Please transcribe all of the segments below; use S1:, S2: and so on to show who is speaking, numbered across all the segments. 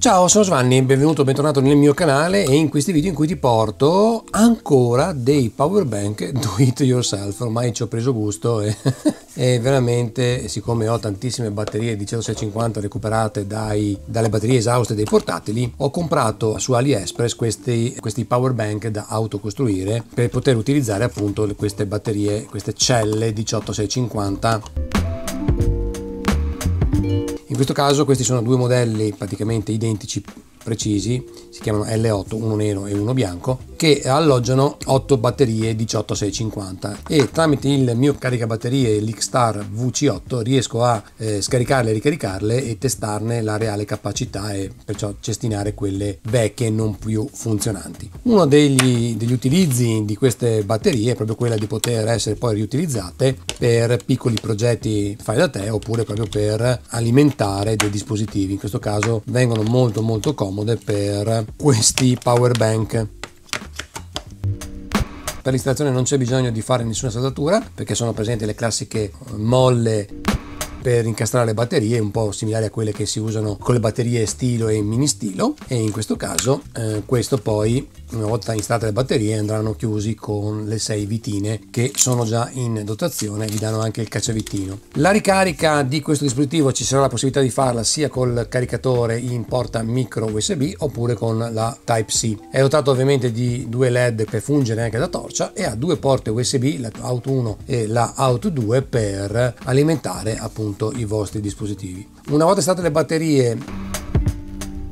S1: Ciao, sono Svanni, benvenuto, bentornato nel mio canale e in questi video in cui ti porto ancora dei power bank do it yourself, ormai ci ho preso gusto e, e veramente siccome ho tantissime batterie di 150 recuperate dai, dalle batterie esauste dei portatili, ho comprato su AliExpress questi, questi power bank da autocostruire per poter utilizzare appunto queste batterie, queste celle 18650 in questo caso questi sono due modelli praticamente identici, precisi, si chiamano L8, uno nero e uno bianco, che alloggiano 8 batterie 18650 e tramite il mio caricabatterie lx VC8 riesco a eh, scaricarle, ricaricarle e testarne la reale capacità e perciò cestinare quelle vecchie non più funzionanti. Uno degli, degli utilizzi di queste batterie è proprio quella di poter essere poi riutilizzate per piccoli progetti fai da te oppure proprio per alimentare dei dispositivi. In questo caso vengono molto molto comode per questi power bank per l'installazione non c'è bisogno di fare nessuna saldatura perché sono presenti le classiche molle per incastrare le batterie, un po' similari a quelle che si usano con le batterie stilo e mini stilo e in questo caso eh, questo poi una volta installate le batterie andranno chiusi con le 6 vitine che sono già in dotazione vi danno anche il cacciavitino la ricarica di questo dispositivo ci sarà la possibilità di farla sia col caricatore in porta micro usb oppure con la type c è dotato ovviamente di due led per fungere anche da torcia e ha due porte usb la out 1 e la out 2 per alimentare appunto appunto i vostri dispositivi. Una volta state le batterie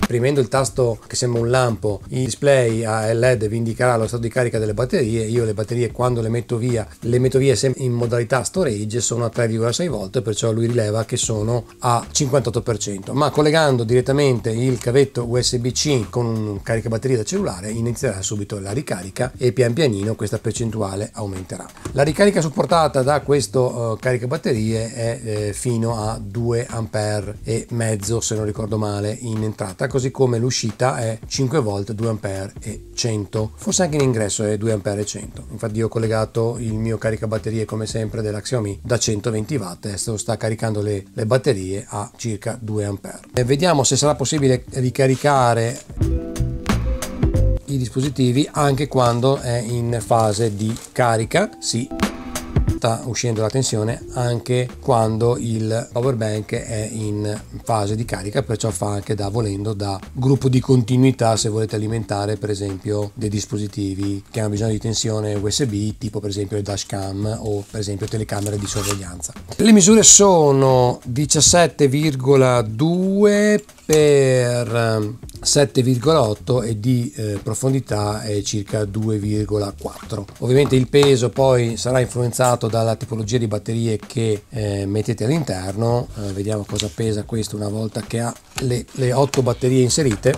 S1: Premendo il tasto che sembra un lampo, il display a LED vi indicherà lo stato di carica delle batterie. Io le batterie quando le metto via, le metto via sempre in modalità storage, sono a 3,6 volte perciò lui rileva che sono a 58%. Ma collegando direttamente il cavetto USB-C con un caricabatterie da cellulare, inizierà subito la ricarica e pian pianino questa percentuale aumenterà. La ricarica supportata da questo uh, eh, caricabatterie è eh, fino a 2 ampere e mezzo, se non ricordo male, in entrata così come l'uscita è 5 volt 2A e 100. Forse anche l'ingresso è 2A e 100. Infatti io ho collegato il mio caricabatterie come sempre della Xiaomi da 120 watt e sta caricando le, le batterie a circa 2A. E vediamo se sarà possibile ricaricare i dispositivi anche quando è in fase di carica. Sì sta uscendo la tensione anche quando il power bank è in fase di carica perciò fa anche da volendo da gruppo di continuità se volete alimentare per esempio dei dispositivi che hanno bisogno di tensione USB tipo per esempio il cam o per esempio telecamere di sorveglianza le misure sono 17,2 per 7,8 ehm, e di eh, profondità è circa 2,4 ovviamente il peso poi sarà influenzato dalla tipologia di batterie che eh, mettete all'interno eh, vediamo cosa pesa questo una volta che ha le, le 8 batterie inserite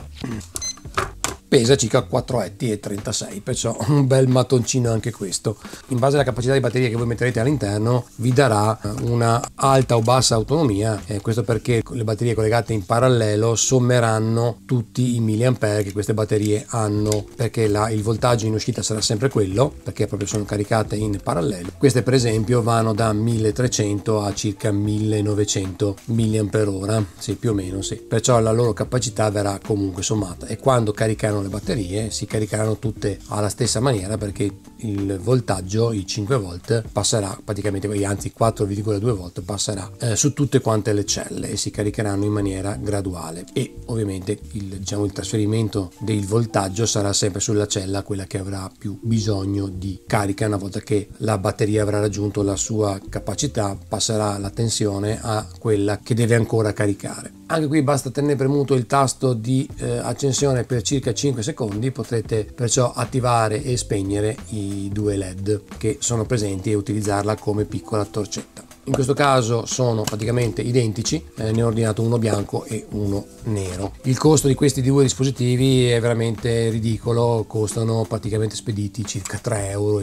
S1: pesa circa 4 etti e 36 perciò un bel mattoncino anche questo in base alla capacità di batteria che voi metterete all'interno vi darà eh, una alta o bassa autonomia eh, questo perché le batterie collegate in parallelo sommeranno tutti i milliampere che queste batterie hanno perché la, il voltaggio in uscita sarà sempre quello perché proprio sono caricate in parallelo queste per esempio vanno da 1300 a circa 1900 mAh sì più o meno sì perciò la loro capacità verrà comunque sommata e quando caricano caricheranno le batterie si caricheranno tutte alla stessa maniera perché il voltaggio, i 5 volt, passerà praticamente, anzi 4,2 volt passerà eh, su tutte quante le celle e si caricheranno in maniera graduale e ovviamente il, diciamo, il trasferimento del voltaggio sarà sempre sulla cella quella che avrà più bisogno di carica una volta che la batteria avrà raggiunto la sua capacità passerà la tensione a quella che deve ancora caricare anche qui basta tenere premuto il tasto di eh, accensione per circa 5 5 secondi potrete perciò attivare e spegnere i due LED che sono presenti e utilizzarla come piccola torcetta in questo caso sono praticamente identici eh, ne ho ordinato uno bianco e uno nero il costo di questi due dispositivi è veramente ridicolo costano praticamente spediti circa 3,50 euro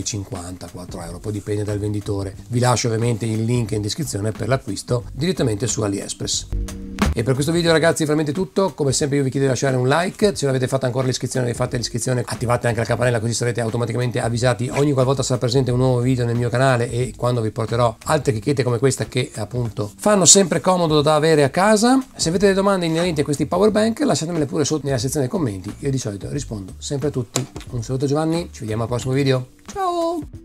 S1: 4 euro poi dipende dal venditore vi lascio ovviamente il link in descrizione per l'acquisto direttamente su AliExpress e per questo video ragazzi è veramente tutto, come sempre io vi chiedo di lasciare un like, se non avete fatto ancora l'iscrizione fate l'iscrizione, attivate anche la campanella così sarete automaticamente avvisati ogni qualvolta sarà presente un nuovo video nel mio canale e quando vi porterò altre chicchette come questa che appunto fanno sempre comodo da avere a casa. Se avete delle domande inerenti a questi power bank lasciatemele pure sotto nella sezione dei commenti, io di solito rispondo sempre a tutti. Un saluto Giovanni, ci vediamo al prossimo video, ciao!